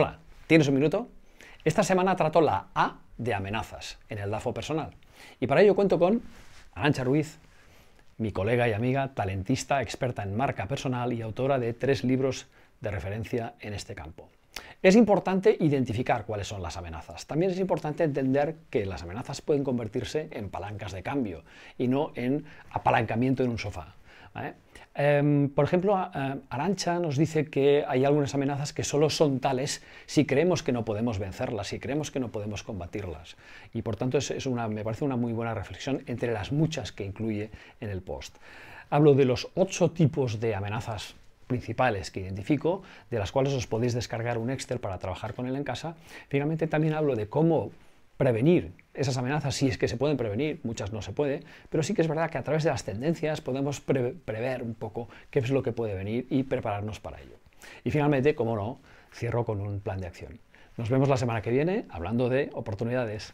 Hola, ¿tienes un minuto? Esta semana trato la A de amenazas en el DAFO personal. Y para ello cuento con Arancha Ruiz, mi colega y amiga, talentista, experta en marca personal y autora de tres libros de referencia en este campo. Es importante identificar cuáles son las amenazas. También es importante entender que las amenazas pueden convertirse en palancas de cambio y no en apalancamiento en un sofá. Em, por ejemplo, Arancha nos dice que hay algunas amenazas que solo son tales si creemos que no podemos vencerlas, si creemos que no podemos combatirlas. Y por tanto, me parece una muy buena reflexión entre las muchas que incluye en el post. Hablo de los ocho tipos de amenazas principales que identifico, de las cuales os podéis descargar un Excel para trabajar con él en casa. Finalmente, también hablo de cómo prevenir esas amenazas, si es que se pueden prevenir, muchas no se puede, pero sí que es verdad que a través de las tendencias podemos prever un poco qué es lo que puede venir y prepararnos para ello. Y finalmente, como no, cierro con un plan de acción. Nos vemos la semana que viene hablando de oportunidades.